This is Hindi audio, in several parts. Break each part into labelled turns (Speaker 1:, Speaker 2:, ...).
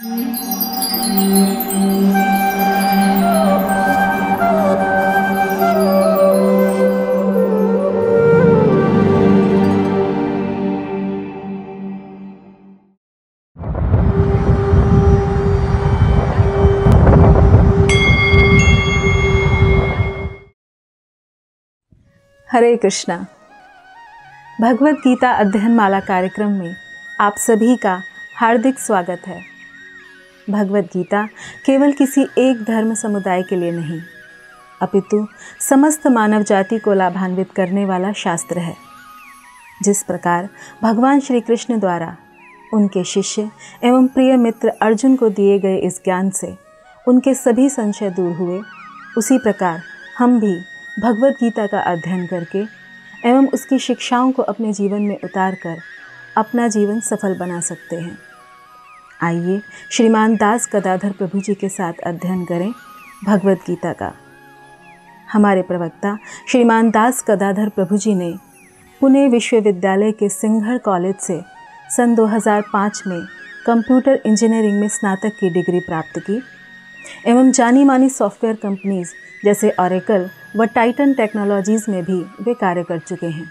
Speaker 1: हरे कृष्णा भगवत गीता अध्ययन माला कार्यक्रम में आप सभी का हार्दिक स्वागत है भगवत गीता केवल किसी एक धर्म समुदाय के लिए नहीं अपितु समस्त मानव जाति को लाभान्वित करने वाला शास्त्र है जिस प्रकार भगवान श्री कृष्ण द्वारा उनके शिष्य एवं प्रिय मित्र अर्जुन को दिए गए इस ज्ञान से उनके सभी संशय दूर हुए उसी प्रकार हम भी भगवत गीता का अध्ययन करके एवं उसकी शिक्षाओं को अपने जीवन में उतार कर अपना जीवन सफल बना सकते हैं आइए श्रीमान दास गदाधर प्रभु जी के साथ अध्ययन करें भगवत गीता का हमारे प्रवक्ता श्रीमान दास गदाधर प्रभु जी ने पुणे विश्वविद्यालय के सिंघर कॉलेज से सन 2005 में कंप्यूटर इंजीनियरिंग में स्नातक की डिग्री प्राप्त की एवं जानी मानी सॉफ्टवेयर कंपनीज जैसे ऑरेकल व टाइटन टेक्नोलॉजीज़ में भी वे कार्य कर चुके हैं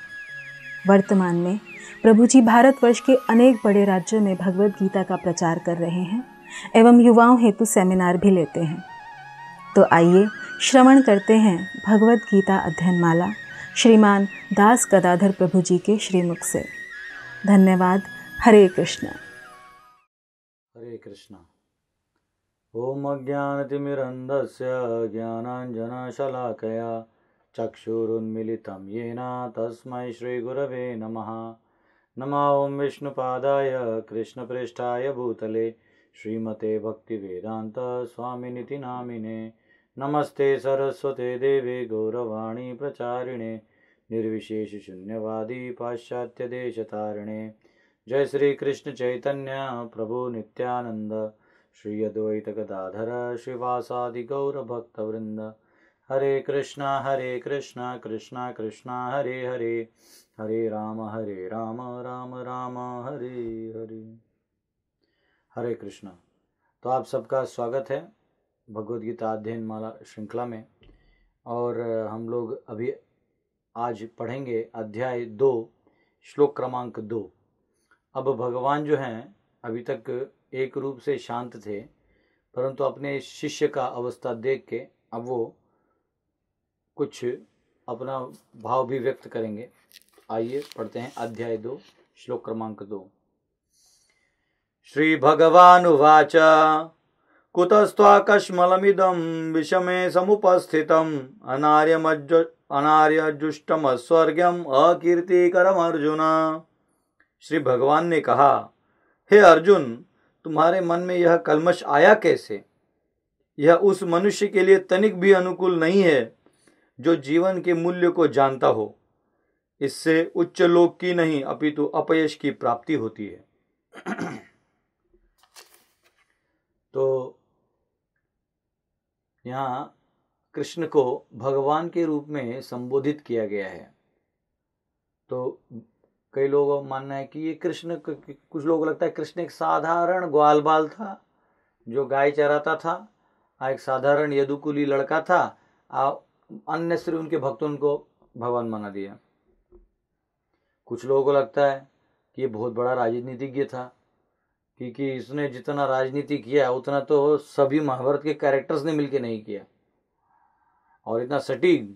Speaker 1: वर्तमान में प्रभु जी भारतवर्ष के अनेक बड़े राज्यों में भगवत गीता का प्रचार कर रहे हैं एवं युवाओं हेतु सेमिनार भी लेते हैं तो आइए श्रवण करते हैं भगवत गीता अध्ययन माला श्रीमान दास गदाधर प्रभु जी के श्रीमुख से धन्यवाद हरे कृष्ण हरे
Speaker 2: कृष्ण ओम अज्ञानतिमिरन्धस्य ज्ञानाञ्जनशलाकया चक्षुरुन्मिलितं येन तस्मै श्रीगुरवे नमः नमः ॐ विष्णुपादाय कृष्णप्रेष्ठाय भूतले श्रीमते भक्तिवेदान्त स्वामिनिति नामिने नमस्ते सरस्वते देवे गौरवाणी प्रचारिणे निर्विशेषशून्यवादी पाश्चात्यदेशतारिणे जय श्री कृष्ण चैतन्य प्रभु नित्यानंद श्री अद्वैत गदाधर श्रीवासादि गौर भक्तवृंद हरे कृष्णा हरे कृष्णा कृष्णा कृष्णा हरे हरे हरे राम हरे राम राम राम हरे हरे हरे कृष्णा तो आप सबका स्वागत है भगवत गीता अध्ययन माला श्रृंखला में और हम लोग अभी आज पढ़ेंगे अध्याय दो श्लोक क्रमांक दो अब भगवान जो हैं अभी तक एक रूप से शांत थे परंतु अपने शिष्य का अवस्था देख के अब वो कुछ अपना भाव भी व्यक्त करेंगे आइए पढ़ते हैं अध्याय दो श्लोक क्रमांक दो श्री भगवान उवाच कुतस्त्वाकश्मलमिदं विषमे समुपस्थितम् स्वर्गम अकीर्ति करम अर्जुन श्री भगवान ने कहा हे अर्जुन तुम्हारे मन में यह कलमश आया कैसे यह उस मनुष्य के लिए तनिक भी अनुकूल नहीं है जो जीवन के मूल्य को जानता हो इससे उच्च लोक की नहीं अपितु अपयश की प्राप्ति होती है तो यहाँ कृष्ण को भगवान के रूप में संबोधित किया गया है तो कई लोगों मानना है कि ये कृष्ण कुछ लोग को लगता है कृष्ण एक साधारण ग्वाल बाल था जो गाय चराता था एक साधारण यदुकुली लड़का था आ अन्य श्री उनके भक्तों को भगवान माना दिया कुछ लोगों को लगता है कि ये बहुत बड़ा राजनीतिज्ञ था क्योंकि इसने जितना राजनीति किया उतना तो सभी महाभारत के कैरेक्टर्स ने मिलके नहीं किया और इतना सटीक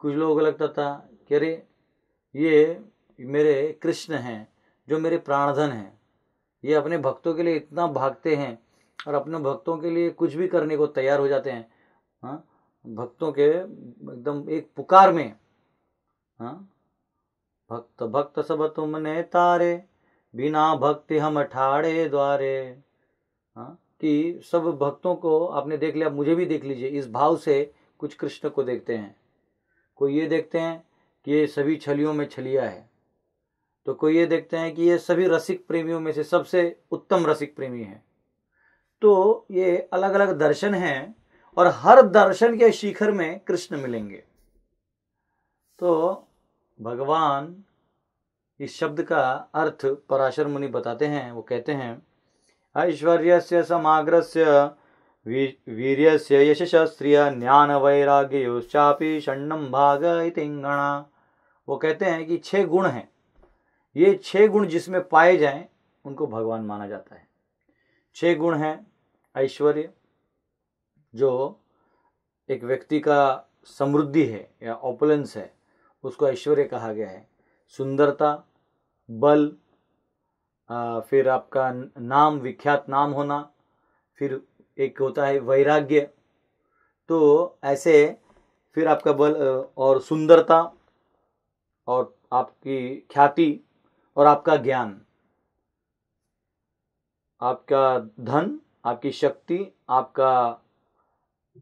Speaker 2: कुछ लोगों को लगता था कि अरे ये मेरे कृष्ण हैं जो मेरे प्राणधन हैं ये अपने भक्तों के लिए इतना भागते हैं और अपने भक्तों के लिए कुछ भी करने को तैयार हो जाते हैं हाँ भक्तों के एकदम एक पुकार में हाँ भक्त भक्त सब तुमने तारे बिना भक्ति हम ठाड़े द्वारे हाँ कि सब भक्तों को आपने देख लिया मुझे भी देख लीजिए इस भाव से कुछ कृष्ण को देखते हैं कोई ये देखते हैं कि ये सभी छलियों में छलिया है तो कोई ये देखते हैं कि ये सभी रसिक प्रेमियों में से सबसे उत्तम रसिक प्रेमी है तो ये अलग अलग दर्शन हैं और हर दर्शन के शिखर में कृष्ण मिलेंगे तो भगवान इस शब्द का अर्थ पराशर मुनि बताते हैं वो कहते हैं ऐश्वर्य से समाग्र से वीर से स्त्रिय ज्ञान वैराग्योश्चापी षण्णम भाग इतिंगणा वो कहते हैं कि छह गुण हैं ये छह गुण जिसमें पाए जाएं उनको भगवान माना जाता है छह गुण हैं ऐश्वर्य जो एक व्यक्ति का समृद्धि है या ओपलेंस है उसको ऐश्वर्य कहा गया है सुंदरता बल फिर आपका नाम विख्यात नाम होना फिर एक होता है वैराग्य तो ऐसे फिर आपका बल और सुंदरता और आपकी ख्याति और आपका ज्ञान आपका धन आपकी शक्ति आपका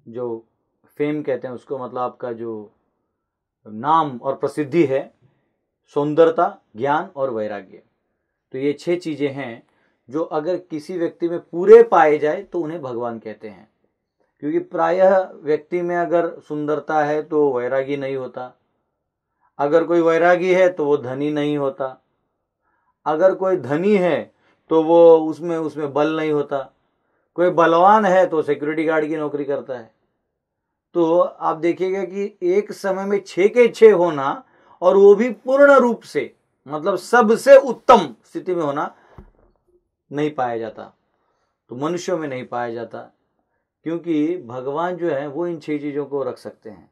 Speaker 2: जो फेम कहते हैं उसको मतलब आपका जो नाम और प्रसिद्धि है सुंदरता ज्ञान और वैराग्य तो ये छह चीजें हैं जो अगर किसी व्यक्ति में पूरे पाए जाए तो उन्हें भगवान कहते हैं क्योंकि प्रायः व्यक्ति में अगर सुंदरता है तो वैरागी नहीं होता अगर कोई वैरागी है तो वो धनी नहीं होता अगर कोई धनी है तो वो उसमें उसमें बल नहीं होता कोई बलवान है तो सिक्योरिटी गार्ड की नौकरी करता है तो आप देखिएगा कि एक समय में छे के छे होना और वो भी पूर्ण रूप से मतलब सबसे उत्तम स्थिति में होना नहीं पाया जाता तो मनुष्यों में नहीं पाया जाता क्योंकि भगवान जो है वो इन छह चीज़ों को रख सकते हैं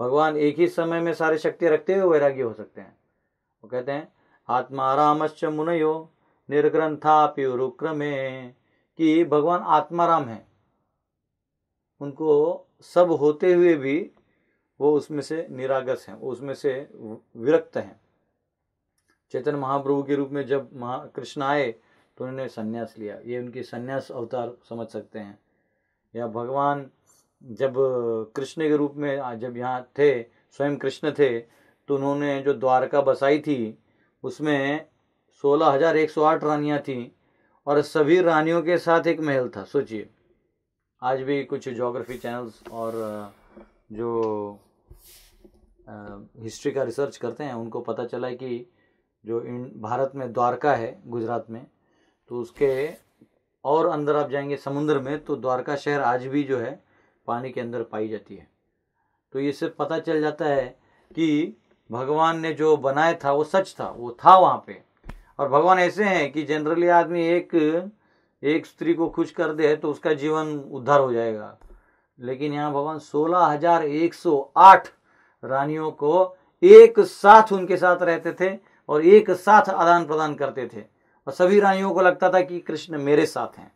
Speaker 2: भगवान एक ही समय में सारे शक्ति रखते हुए वैराग्य हो सकते हैं वो कहते हैं आत्मा रामश्च मुनयो निर्ग्रंथा पिक्रमे कि भगवान आत्माराम है उनको सब होते हुए भी वो उसमें से निरागस हैं वो उसमें से विरक्त हैं चैतन्य महाप्रभु के रूप में जब महा कृष्ण आए तो उन्होंने संन्यास लिया ये उनकी संन्यास अवतार समझ सकते हैं या भगवान जब कृष्ण के रूप में जब यहाँ थे स्वयं कृष्ण थे तो उन्होंने जो द्वारका बसाई थी उसमें सोलह हजार एक सौ आठ रानियाँ थीं और सभी रानियों के साथ एक महल था सोचिए आज भी कुछ जोग्राफी चैनल्स और जो हिस्ट्री का रिसर्च करते हैं उनको पता चला है कि जो इन भारत में द्वारका है गुजरात में तो उसके और अंदर आप जाएंगे समुद्र में तो द्वारका शहर आज भी जो है पानी के अंदर पाई जाती है तो ये सब पता चल जाता है कि भगवान ने जो बनाया था वो सच था वो था वहाँ पे और भगवान ऐसे हैं कि जनरली आदमी एक एक स्त्री को खुश कर दे तो उसका जीवन उद्धार हो जाएगा लेकिन यहाँ भगवान सोलह हजार एक सौ आठ रानियों को एक साथ उनके साथ रहते थे और एक साथ आदान प्रदान करते थे और सभी रानियों को लगता था कि कृष्ण मेरे साथ हैं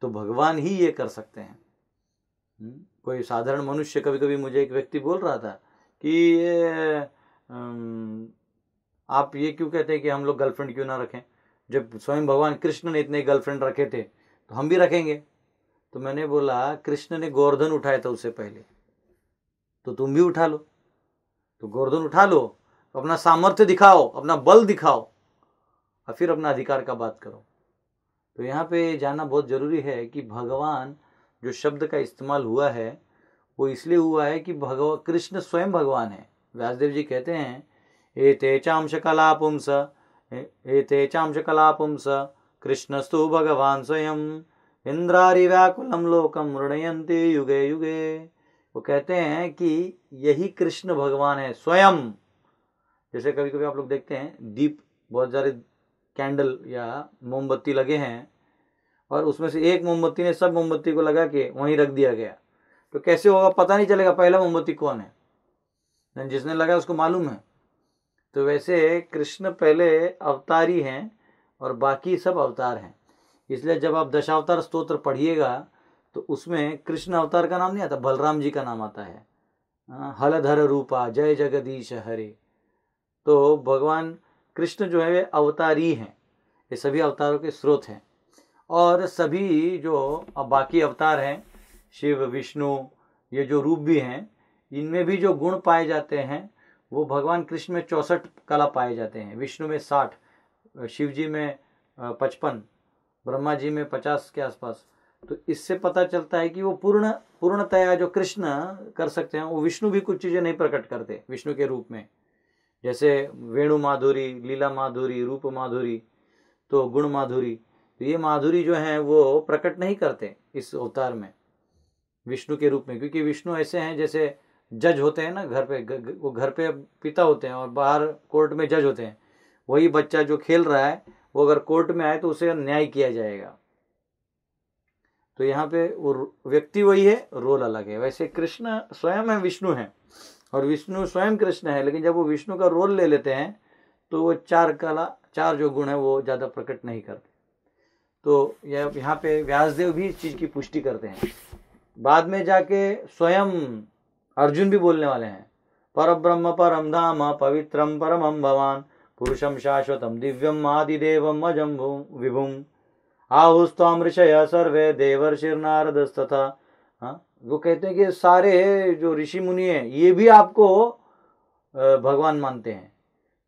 Speaker 2: तो भगवान ही ये कर सकते हैं हम्म, कोई साधारण मनुष्य कभी कभी मुझे एक व्यक्ति बोल रहा था कि ये आप ये क्यों कहते हैं कि हम लोग गर्लफ्रेंड क्यों ना रखें जब स्वयं भगवान कृष्ण ने इतने गर्लफ्रेंड रखे थे तो हम भी रखेंगे तो मैंने बोला कृष्ण ने गोवर्धन उठाया था उससे पहले तो तुम भी उठा लो तो गोवर्धन उठा लो अपना सामर्थ्य दिखाओ अपना बल दिखाओ और फिर अपना अधिकार का बात करो तो यहाँ पे जानना बहुत ज़रूरी है कि भगवान जो शब्द का इस्तेमाल हुआ है वो इसलिए हुआ है कि भगवान कृष्ण स्वयं भगवान है व्यासदेव जी कहते हैं ए तेचांश कला पुंस एते चांशकला पुंस कृष्णस्तु भगवान् स्वयं व्याकुलम लोकम ऋणयंते युगे युगे वो कहते हैं कि यही कृष्ण भगवान है स्वयं जैसे कभी कभी आप लोग देखते हैं दीप बहुत सारे कैंडल या मोमबत्ती लगे हैं और उसमें से एक मोमबत्ती ने सब मोमबत्ती को लगा के वहीं रख दिया गया तो कैसे होगा पता नहीं चलेगा पहला मोमबत्ती कौन है जिसने लगा उसको मालूम है तो वैसे कृष्ण पहले अवतारी हैं और बाकी सब अवतार हैं इसलिए जब आप दशावतार स्तोत्र पढ़िएगा तो उसमें कृष्ण अवतार का नाम नहीं आता बलराम जी का नाम आता है हाँ, हलधर रूपा जय जगदीश हरे तो भगवान कृष्ण जो है वे अवतारी हैं ये सभी अवतारों के स्रोत हैं और सभी जो बाकी अवतार हैं शिव विष्णु ये जो रूप भी हैं इनमें भी जो गुण पाए जाते हैं वो भगवान कृष्ण में चौंसठ कला पाए जाते हैं विष्णु में साठ शिव जी में पचपन ब्रह्मा जी में पचास के आसपास तो इससे पता चलता है कि वो पूर्ण पूर्णतया जो कृष्ण कर सकते हैं वो विष्णु भी कुछ चीज़ें नहीं प्रकट करते विष्णु के रूप में जैसे वेणु माधुरी लीला माधुरी रूप माधुरी तो गुण माधुरी तो ये माधुरी जो हैं वो प्रकट नहीं करते इस अवतार में विष्णु के रूप में क्योंकि विष्णु ऐसे हैं जैसे जज होते हैं ना घर पे वो घर पे पिता होते हैं और बाहर कोर्ट में जज होते हैं वही बच्चा जो खेल रहा है वो अगर कोर्ट में आए तो उसे न्याय किया जाएगा तो यहाँ पे वो व्यक्ति वही है रोल अलग है वैसे कृष्ण स्वयं है विष्णु है और विष्णु स्वयं कृष्ण है लेकिन जब वो विष्णु का रोल ले लेते हैं तो वो चार कला चार जो गुण है वो ज़्यादा प्रकट नहीं करते तो यह यहाँ पे व्यासदेव भी इस चीज़ की पुष्टि करते हैं बाद में जाके स्वयं अर्जुन भी बोलने वाले हैं पर ब्रह्म परम धाम पवित्रम परम भवान पुरुषम शाश्वतम दिव्यम आदिदेव अजम विभुम आहुस्ताम ऋषय सर्वे तथा हाँ, वो कहते हैं कि सारे जो ऋषि मुनि हैं ये भी आपको भगवान मानते हैं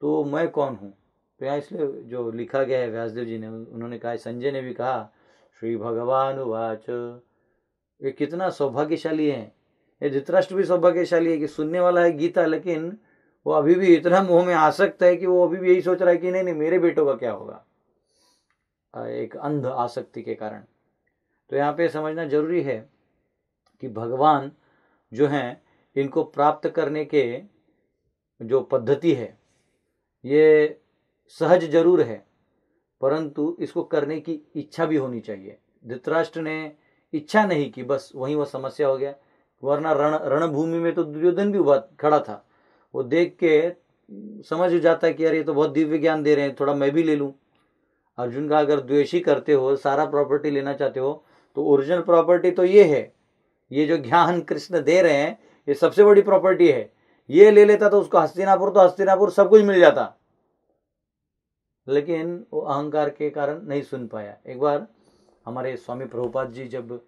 Speaker 2: तो मैं कौन हूँ तो यहाँ इसलिए जो लिखा गया है व्यासदेव जी ने उन्होंने कहा संजय ने भी कहा श्री भगवान वाच ये कितना सौभाग्यशाली है ये धृतराष्ट्र भी सौभाग्यशाली है कि सुनने वाला है गीता लेकिन वो अभी भी इतना मुंह में आसक्त है कि वो अभी भी यही सोच रहा है कि नहीं नहीं मेरे बेटों का क्या होगा एक अंध आसक्ति के कारण तो यहाँ पे समझना जरूरी है कि भगवान जो हैं इनको प्राप्त करने के जो पद्धति है ये सहज जरूर है परंतु इसको करने की इच्छा भी होनी चाहिए धृतराष्ट्र ने इच्छा नहीं की बस वहीं वह समस्या हो गया वरना रण रणभूमि में तो दुर्योधन भी हुआ खड़ा था वो देख के समझ जाता है कि यार ये तो बहुत दिव्य ज्ञान दे रहे हैं थोड़ा मैं भी ले लूँ अर्जुन का अगर द्वेषी करते हो सारा प्रॉपर्टी लेना चाहते हो तो ओरिजिनल प्रॉपर्टी तो ये है ये जो ज्ञान कृष्ण दे रहे हैं ये सबसे बड़ी प्रॉपर्टी है ये ले लेता तो उसको हस्तिनापुर तो हस्तिनापुर सब कुछ मिल जाता लेकिन वो अहंकार के कारण नहीं सुन पाया एक बार हमारे स्वामी प्रभुपाद जी जब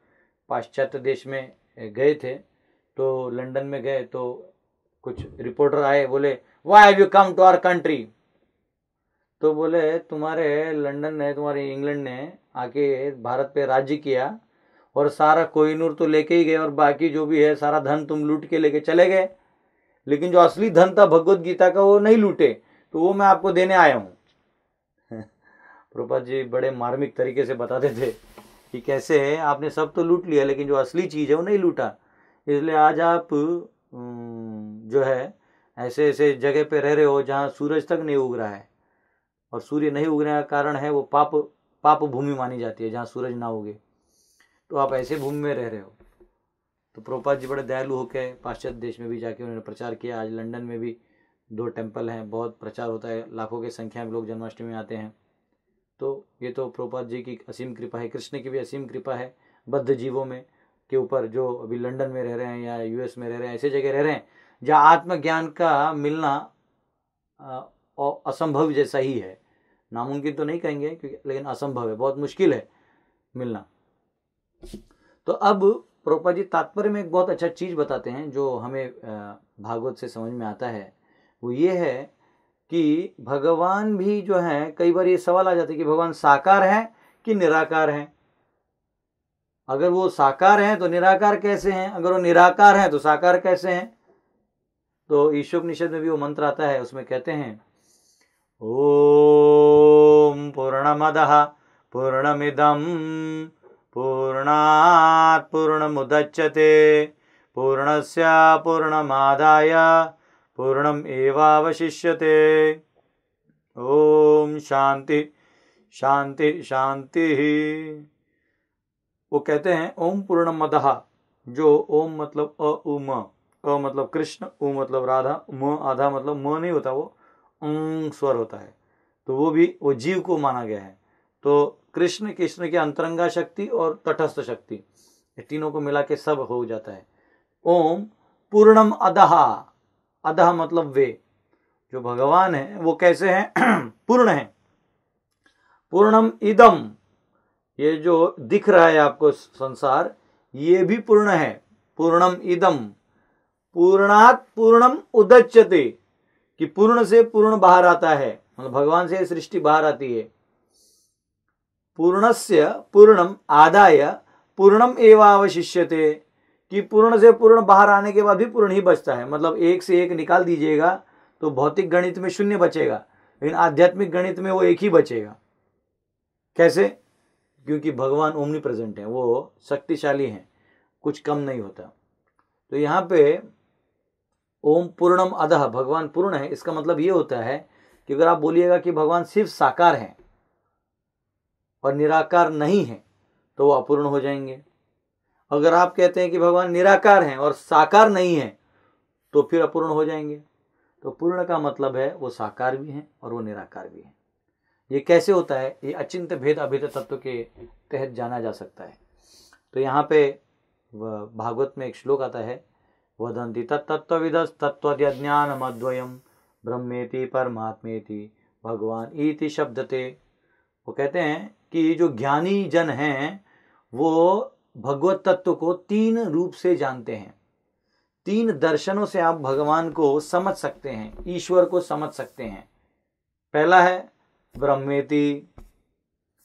Speaker 2: पाश्चात्य देश में गए थे तो लंदन में गए तो कुछ रिपोर्टर आए बोले why have you come to our country तो बोले तुम्हारे लंदन ने तुम्हारे इंग्लैंड ने आके भारत पे राज्य किया और सारा कोहिनूर तो लेके ही गए और बाकी जो भी है सारा धन तुम लूट के लेके चले गए लेकिन जो असली धन था भगवत गीता का वो नहीं लूटे तो वो मैं आपको देने आया हूँ प्रभुपाद जी बड़े मार्मिक तरीके से बताते थे कि कैसे है आपने सब तो लूट लिया लेकिन जो असली चीज़ है वो नहीं लूटा इसलिए आज आप जो है ऐसे ऐसे जगह पे रह रहे हो जहाँ सूरज तक नहीं उग रहा है और सूर्य नहीं उगने का कारण है वो पाप पाप भूमि मानी जाती है जहाँ सूरज ना उगे तो आप ऐसे भूमि में रह रहे हो तो प्रोपात जी बड़े दयालु होकर पाश्चात्य देश में भी जाके उन्होंने प्रचार किया आज लंदन में भी दो टेम्पल हैं बहुत प्रचार होता है लाखों की संख्या में लोग जन्माष्टमी आते हैं तो ये तो प्रोपात जी की असीम कृपा है कृष्ण की भी असीम कृपा है बद्ध जीवों में के ऊपर जो अभी लंदन में रह रहे हैं या यूएस में रह रहे हैं ऐसे जगह रह रहे हैं जहाँ आत्मज्ञान का मिलना असंभव जैसा ही है नामुमकिन तो नहीं कहेंगे क्योंकि लेकिन असंभव है बहुत मुश्किल है मिलना तो अब प्रोपा जी तात्पर्य में एक बहुत अच्छा चीज़ बताते हैं जो हमें भागवत से समझ में आता है वो ये है कि भगवान भी जो है कई बार ये सवाल आ जाते कि भगवान साकार है कि निराकार है अगर वो साकार है तो निराकार कैसे हैं अगर वो निराकार है तो साकार कैसे हैं तो ईशोपनिषद में भी वो मंत्र आता है उसमें कहते हैं ओम पूर्णमद पूर्णमिदम पूर्णात् मुदच्यते पूर्णस्य पूर्णमादाय पूर्णम एवावशिष्यते ओम शांति शांति शांति ही वो कहते हैं ओम पूर्ण मदहा जो ओम मतलब अ उ म अ मतलब कृष्ण उ मतलब राधा म आधा मतलब म नहीं होता वो अंग स्वर होता है तो वो भी वो जीव को माना गया है तो कृष्ण कृष्ण की अंतरंगा शक्ति और तटस्थ शक्ति तीनों को मिला के सब हो जाता है ओम पूर्णम अदहा अतः मतलब वे जो भगवान है वो कैसे हैं पूर्ण है पूर्णम इदम ये जो दिख रहा है आपको संसार ये भी पूर्ण है पूर्णम इदम पूर्णात पूर्णम उदच्यते कि पूर्ण से पूर्ण बाहर आता है मतलब भगवान से सृष्टि बाहर आती है पूर्णस्य पूर्णम आदाय पूर्णम एवं अवशिष्यते कि पूर्ण से पूर्ण बाहर आने के बाद भी पूर्ण ही बचता है मतलब एक से एक निकाल दीजिएगा तो भौतिक गणित में शून्य बचेगा लेकिन आध्यात्मिक गणित में वो एक ही बचेगा कैसे क्योंकि भगवान ओमनी प्रेजेंट है वो शक्तिशाली हैं कुछ कम नहीं होता तो यहाँ पे ओम पूर्णम अधः भगवान पूर्ण है इसका मतलब ये होता है कि अगर आप बोलिएगा कि भगवान सिर्फ साकार हैं और निराकार नहीं है तो वो अपूर्ण हो जाएंगे अगर आप कहते हैं कि भगवान निराकार हैं और साकार नहीं है तो फिर अपूर्ण हो जाएंगे तो पूर्ण का मतलब है वो साकार भी हैं और वो निराकार भी हैं ये कैसे होता है ये अचिंत भेद अभेद तत्व के तहत जाना जा सकता है तो यहाँ पे भागवत में एक श्लोक आता है वदंती तत्तत्विदस तत्वज्ञानम अद्वयम ब्रह्मेति परमात्मेति भगवान इति थे वो कहते हैं कि जो ज्ञानी जन हैं वो भगवत तत्व को तीन रूप से जानते हैं तीन दर्शनों से आप भगवान को समझ सकते हैं ईश्वर को समझ सकते हैं पहला है ब्रह्मेति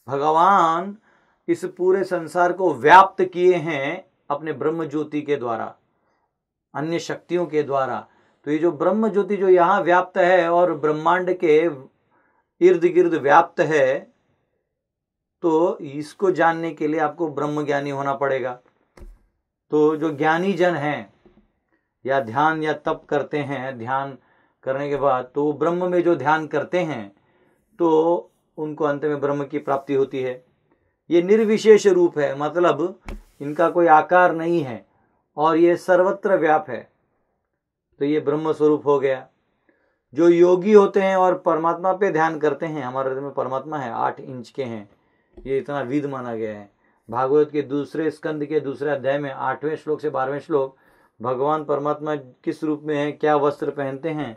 Speaker 2: भगवान इस पूरे संसार को व्याप्त किए हैं अपने ब्रह्म ज्योति के द्वारा अन्य शक्तियों के द्वारा तो ये जो ब्रह्म ज्योति जो यहाँ व्याप्त है और ब्रह्मांड के इर्द गिर्द व्याप्त है तो इसको जानने के लिए आपको ब्रह्म ज्ञानी होना पड़ेगा तो जो ज्ञानी जन हैं या ध्यान या तप करते हैं ध्यान करने के बाद तो ब्रह्म में जो ध्यान करते हैं तो उनको अंत में ब्रह्म की प्राप्ति होती है ये निर्विशेष रूप है मतलब इनका कोई आकार नहीं है और ये सर्वत्र व्याप है तो ये ब्रह्म स्वरूप हो गया जो योगी होते हैं और परमात्मा पे ध्यान करते हैं हमारे में परमात्मा है आठ इंच के हैं ये इतना विध माना गया है भागवत के दूसरे स्कंद के दूसरे अध्याय में आठवें श्लोक से बारहवें श्लोक भगवान परमात्मा किस रूप में है क्या वस्त्र पहनते हैं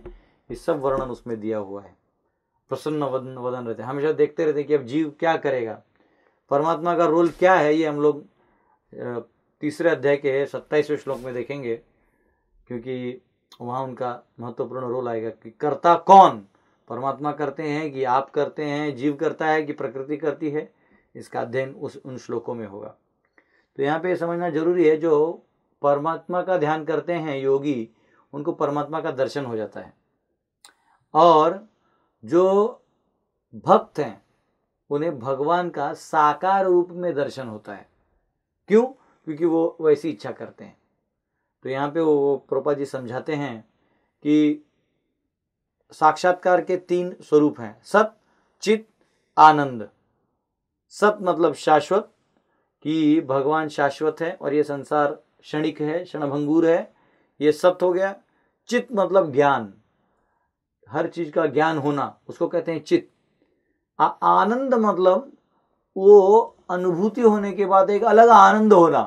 Speaker 2: ये सब वर्णन उसमें दिया हुआ है प्रसन्न वदन वदन रहते हमेशा देखते रहते हैं कि अब जीव क्या करेगा परमात्मा का रोल क्या है ये हम लोग तीसरे अध्याय के सत्ताईसवें श्लोक में देखेंगे क्योंकि वहाँ उनका महत्वपूर्ण रोल आएगा कि कर्ता कौन परमात्मा करते हैं कि आप करते हैं जीव करता है कि प्रकृति करती है इसका अध्ययन उस उन श्लोकों में होगा तो यहाँ पे समझना जरूरी है जो परमात्मा का ध्यान करते हैं योगी उनको परमात्मा का दर्शन हो जाता है और जो भक्त हैं उन्हें भगवान का साकार रूप में दर्शन होता है क्यों क्योंकि वो वैसी इच्छा करते हैं तो यहाँ पे वो प्रोपा जी समझाते हैं कि साक्षात्कार के तीन स्वरूप हैं सत चित आनंद सत मतलब शाश्वत कि भगवान शाश्वत है और ये संसार क्षणिक है क्षणभंगूर है ये सत्य हो गया चित्त मतलब ज्ञान हर चीज का ज्ञान होना उसको कहते हैं चित्त आनंद मतलब वो अनुभूति होने के बाद एक अलग आनंद होना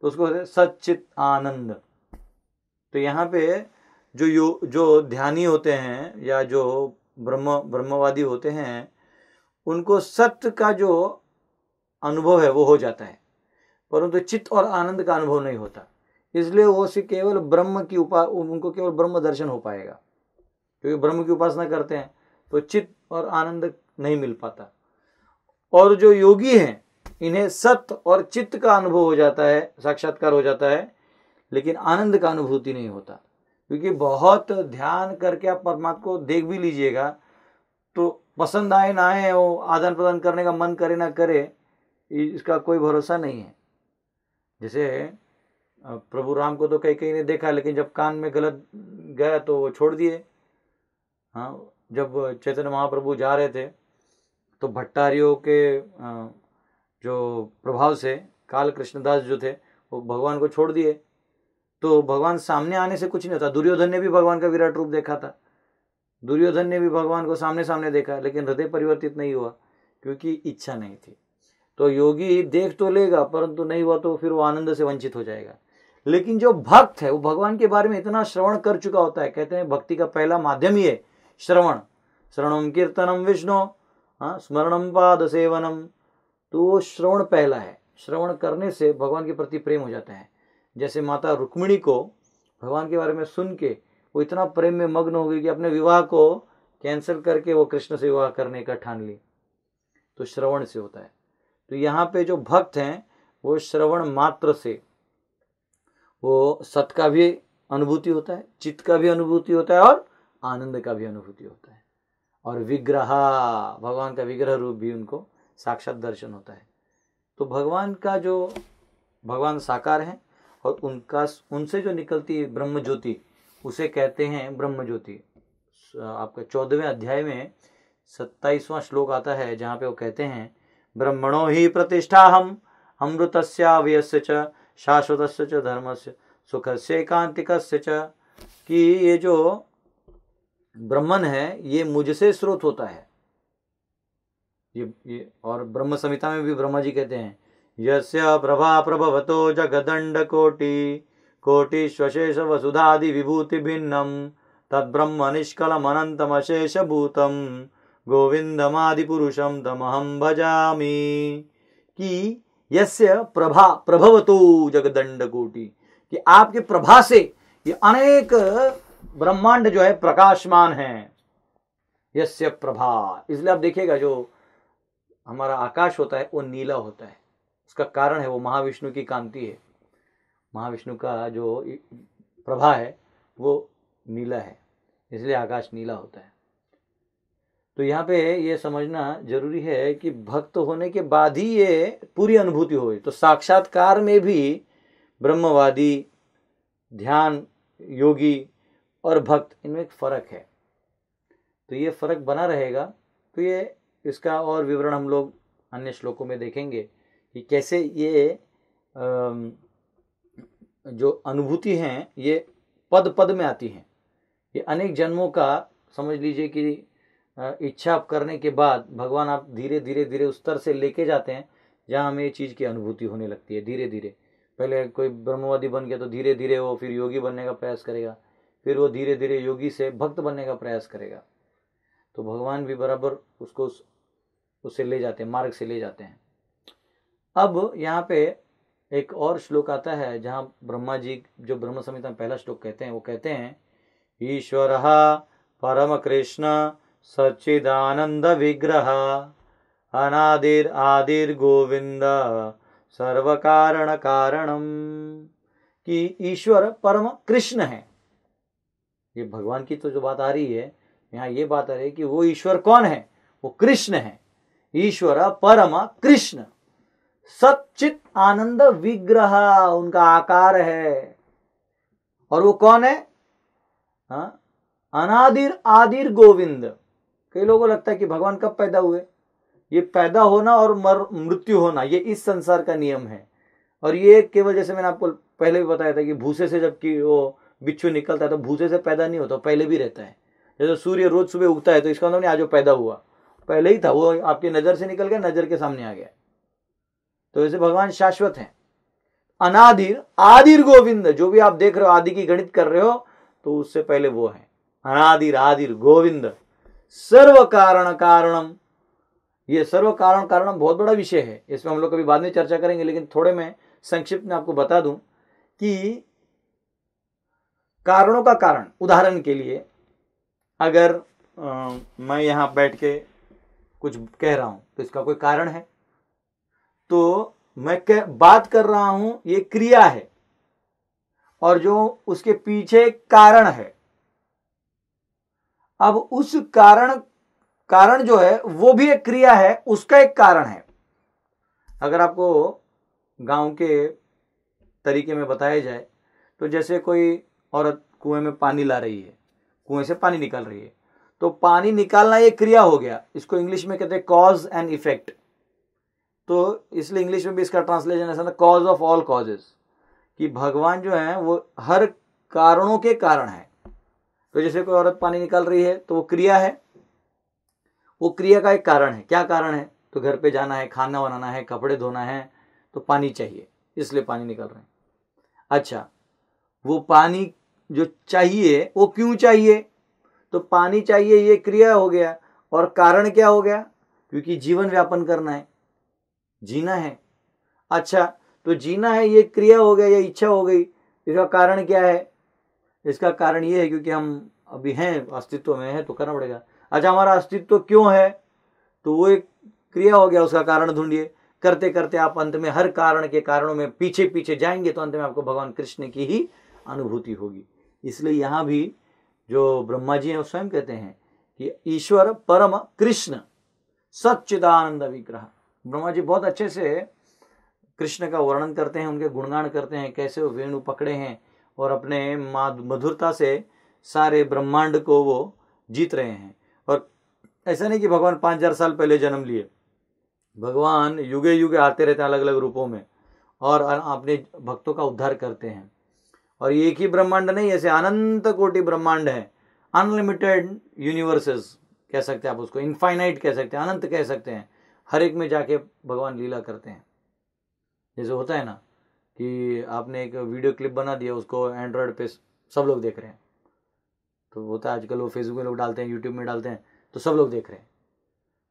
Speaker 2: तो उसको कहते हैं सचित आनंद तो यहाँ पे जो यो जो ध्यानी होते हैं या जो ब्रह्म ब्रह्मवादी होते हैं उनको सत्य का जो अनुभव है वो हो जाता है परंतु चित्त और आनंद का अनुभव नहीं होता इसलिए वो से केवल ब्रह्म की उपा उनको केवल ब्रह्म दर्शन हो पाएगा क्योंकि ब्रह्म की उपासना करते हैं तो चित्त और आनंद नहीं मिल पाता और जो योगी हैं इन्हें सत्य और चित्त का अनुभव हो जाता है साक्षात्कार हो जाता है लेकिन आनंद का अनुभूति नहीं होता क्योंकि बहुत ध्यान करके आप परमात्मा को देख भी लीजिएगा तो पसंद आए ना आए वो आदान प्रदान करने का मन करे ना करे इसका कोई भरोसा नहीं है जैसे प्रभु राम को तो कहीं कहीं ने देखा लेकिन जब कान में गलत गया तो वो छोड़ दिए हाँ जब चैतन्य महाप्रभु जा रहे थे तो भट्टारियों के जो प्रभाव से काल कृष्णदास जो थे वो भगवान को छोड़ दिए तो भगवान सामने आने से कुछ नहीं होता दुर्योधन ने भी भगवान का विराट रूप देखा था दुर्योधन ने भी भगवान को सामने सामने देखा लेकिन हृदय परिवर्तित नहीं हुआ क्योंकि इच्छा नहीं थी तो योगी देख तो लेगा परंतु नहीं हुआ तो फिर वो आनंद से वंचित हो जाएगा लेकिन जो भक्त है वो भगवान के बारे में इतना श्रवण कर चुका होता है कहते हैं भक्ति का पहला माध्यम ही है श्रवण श्रवणम कीर्तनम विष्णु हाँ स्मरणम पाद सेवनम तो वो श्रवण पहला है श्रवण करने से भगवान के प्रति प्रेम हो जाता है जैसे माता रुक्मिणी को भगवान के बारे में सुन के वो इतना प्रेम में मग्न हो गई कि अपने विवाह को कैंसिल करके वो कृष्ण से विवाह करने का ठान ली तो श्रवण से होता है तो यहाँ पे जो भक्त हैं वो श्रवण मात्र से वो सत का भी अनुभूति होता है चित्त का भी अनुभूति होता है और आनंद का भी अनुभूति होता है और विग्रह भगवान का विग्रह रूप भी उनको साक्षात दर्शन होता है तो भगवान का जो भगवान साकार हैं और उनका उनसे जो निकलती ब्रह्म ज्योति उसे कहते हैं ब्रह्म ज्योति आपका चौदहवें अध्याय में सत्ताईसवां श्लोक आता है जहाँ पे वो कहते हैं ब्रह्मणो ही प्रतिष्ठा हम अमृत व्यस्य च शाश्वत च धर्म से सुख से एकांतिक कि ये जो ब्रह्मन है ये मुझसे स्रोत होता है ये ये और ब्रह्म संहिता में भी ब्रह्मा जी कहते हैं यस्य प्रभा प्रभवतो जगदंड कोटि कोटिश्वशेष वसुधादि भूतम गोविंदमादि पुरुषम तमहम भजामि कि यस्य प्रभा जगदंड कोटि कि आपके प्रभा से ये अनेक ब्रह्मांड जो है प्रकाशमान है यस्य प्रभा इसलिए आप देखिएगा जो हमारा आकाश होता है वो नीला होता है उसका कारण है वो महाविष्णु की कांति है महाविष्णु का जो प्रभा है वो नीला है इसलिए आकाश नीला होता है तो यहाँ पे ये समझना जरूरी है कि भक्त होने के बाद ही ये पूरी अनुभूति हो तो साक्षात्कार में भी ब्रह्मवादी ध्यान योगी और भक्त इनमें एक फ़र्क है तो ये फ़र्क बना रहेगा तो ये इसका और विवरण हम लोग अन्य श्लोकों में देखेंगे कि कैसे ये जो अनुभूति हैं ये पद पद में आती हैं ये अनेक जन्मों का समझ लीजिए कि इच्छा आप करने के बाद भगवान आप धीरे धीरे धीरे उस स्तर से लेके जाते हैं जहाँ हमें ये चीज़ की अनुभूति होने लगती है धीरे धीरे पहले कोई ब्रह्मवादी बन गया तो धीरे धीरे वो फिर योगी बनने का प्रयास करेगा फिर वो धीरे धीरे योगी से भक्त बनने का प्रयास करेगा तो भगवान भी बराबर उसको उससे ले जाते हैं मार्ग से ले जाते हैं अब यहाँ पे एक और श्लोक आता है जहाँ ब्रह्मा जी जो ब्रह्म संहिता में पहला श्लोक कहते हैं वो कहते हैं ईश्वर परम कृष्ण सच्चिदानंद विग्रह अनादिर आदिर गोविंद सर्व कारण कारणम कि ईश्वर परम कृष्ण है ये भगवान की तो जो बात आ रही है यहाँ ये बात आ रही है कि वो ईश्वर कौन है वो कृष्ण है ईश्वर परम कृष्ण सचित आनंद विग्रह उनका आकार है और वो कौन है हाँ? अनादिर आदिर गोविंद कई लोगों को लगता है कि भगवान कब पैदा हुए ये पैदा होना और मर मृत्यु होना ये इस संसार का नियम है और ये केवल जैसे मैंने आपको पहले भी बताया था कि भूसे से जबकि वो बिच्छू निकलता है तो भूसे से पैदा नहीं होता पहले भी रहता है जैसे सूर्य रोज सुबह उगता है तो इसका मतलब नहीं आज वो पैदा हुआ पहले ही था वो आपकी नज़र से निकल गया नज़र के सामने आ गया तो वैसे भगवान शाश्वत हैं अनादिर आदिर गोविंद जो भी आप देख रहे हो आदि की गणित कर रहे हो तो उससे पहले वो है अनादिर आदिर गोविंद सर्व कारण कारणम ये सर्व कारण कारणम बहुत बड़ा विषय है इसमें हम लोग कभी बाद में चर्चा करेंगे लेकिन थोड़े में संक्षिप्त में आपको बता दूं कि कारणों का कारण उदाहरण के लिए अगर आ, मैं यहां बैठ के कुछ कह रहा हूं तो इसका कोई कारण है तो मैं कह, बात कर रहा हूं ये क्रिया है और जो उसके पीछे कारण है अब उस कारण कारण जो है वो भी एक क्रिया है उसका एक कारण है अगर आपको गांव के तरीके में बताया जाए तो जैसे कोई औरत कुएं में पानी ला रही है कुएं से पानी निकाल रही है तो पानी निकालना ये क्रिया हो गया इसको इंग्लिश में कहते हैं कॉज एंड इफेक्ट तो इसलिए इंग्लिश में भी इसका ट्रांसलेशन ऐसा ना कॉज ऑफ ऑल कॉजेज कि भगवान जो है वो हर कारणों के कारण है तो जैसे कोई औरत पानी निकाल रही है तो वो क्रिया है वो क्रिया का एक कारण है क्या कारण है तो घर पे जाना है खाना बनाना है कपड़े धोना है तो पानी चाहिए इसलिए पानी निकल रहे हैं अच्छा वो पानी जो चाहिए वो क्यों चाहिए तो पानी चाहिए ये क्रिया हो गया और कारण क्या हो गया क्योंकि जीवन व्यापन करना है जीना है अच्छा तो जीना है ये क्रिया हो गया या इच्छा हो गई इसका कारण क्या है इसका कारण ये है क्योंकि हम अभी हैं अस्तित्व में है तो करना पड़ेगा अच्छा हमारा अस्तित्व क्यों है तो वो एक क्रिया हो गया उसका कारण ढूंढिए करते करते आप अंत में हर कारण के कारणों में पीछे पीछे जाएंगे तो अंत में आपको भगवान कृष्ण की ही अनुभूति होगी इसलिए यहाँ भी जो ब्रह्मा जी हैं वो स्वयं कहते हैं कि ईश्वर परम कृष्ण सच्चिदानंद विग्रह ब्रह्मा जी बहुत अच्छे से कृष्ण का वर्णन करते हैं उनके गुणगान करते हैं कैसे वो वेणु पकड़े हैं और अपने मधुरता से सारे ब्रह्मांड को वो जीत रहे हैं और ऐसा नहीं कि भगवान पाँच हजार साल पहले जन्म लिए भगवान युगे युगे आते रहते हैं अलग अलग रूपों में और अपने भक्तों का उद्धार करते हैं और ये एक ही ब्रह्मांड नहीं ऐसे अनंत कोटि ब्रह्मांड है अनलिमिटेड यूनिवर्सेस कह सकते हैं आप उसको इनफाइनाइट कह सकते हैं अनंत कह सकते हैं हर एक में जाके भगवान लीला करते हैं जैसे होता है ना कि आपने एक वीडियो क्लिप बना दिया उसको एंड्रॉयड पे सब लोग देख रहे हैं तो होता है आजकल वो फेसबुक में लोग डालते हैं यूट्यूब में डालते हैं तो सब लोग देख रहे हैं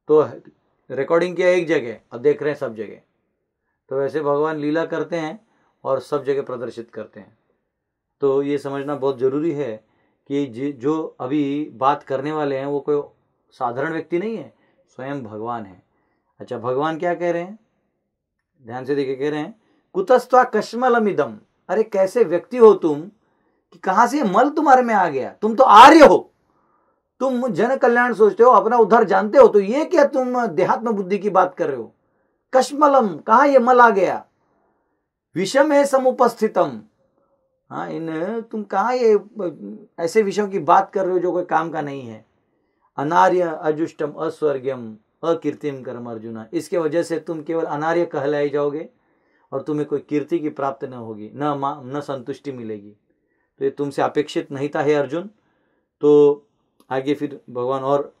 Speaker 2: तो रिकॉर्डिंग किया एक जगह और देख रहे हैं सब जगह तो वैसे भगवान लीला करते हैं और सब जगह प्रदर्शित करते हैं तो ये समझना बहुत ज़रूरी है कि जो अभी बात करने वाले हैं वो कोई साधारण व्यक्ति नहीं है स्वयं भगवान है अच्छा भगवान क्या कह रहे हैं ध्यान से देखिए कह रहे हैं कुतस्ता कश्मलम इदम अरे कैसे व्यक्ति हो तुम कि कहां से मल तुम्हारे में आ गया तुम तो आर्य हो तुम जन कल्याण सोचते हो अपना उद्धार जानते हो तो ये क्या तुम देहात्म बुद्धि की बात कर रहे हो कश्मलम कहा ये मल आ गया विषम है समुपस्थितम हाँ इन तुम कहा ये ऐसे विषयों की बात कर रहे हो जो कोई काम का नहीं है अनार्य अजुष्टम अस्वर्गम अकीर्तिम कर्म अर्जुन इसके वजह से तुम केवल अनार्य कहलाए जाओगे और तुम्हें कोई कीर्ति की प्राप्त न होगी न माँ न संतुष्टि मिलेगी तो ये तुमसे अपेक्षित नहीं था हे अर्जुन तो आगे फिर भगवान और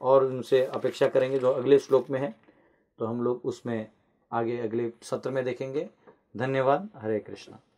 Speaker 2: और उनसे अपेक्षा करेंगे जो अगले श्लोक में है तो हम लोग उसमें आगे अगले सत्र में देखेंगे धन्यवाद हरे कृष्णा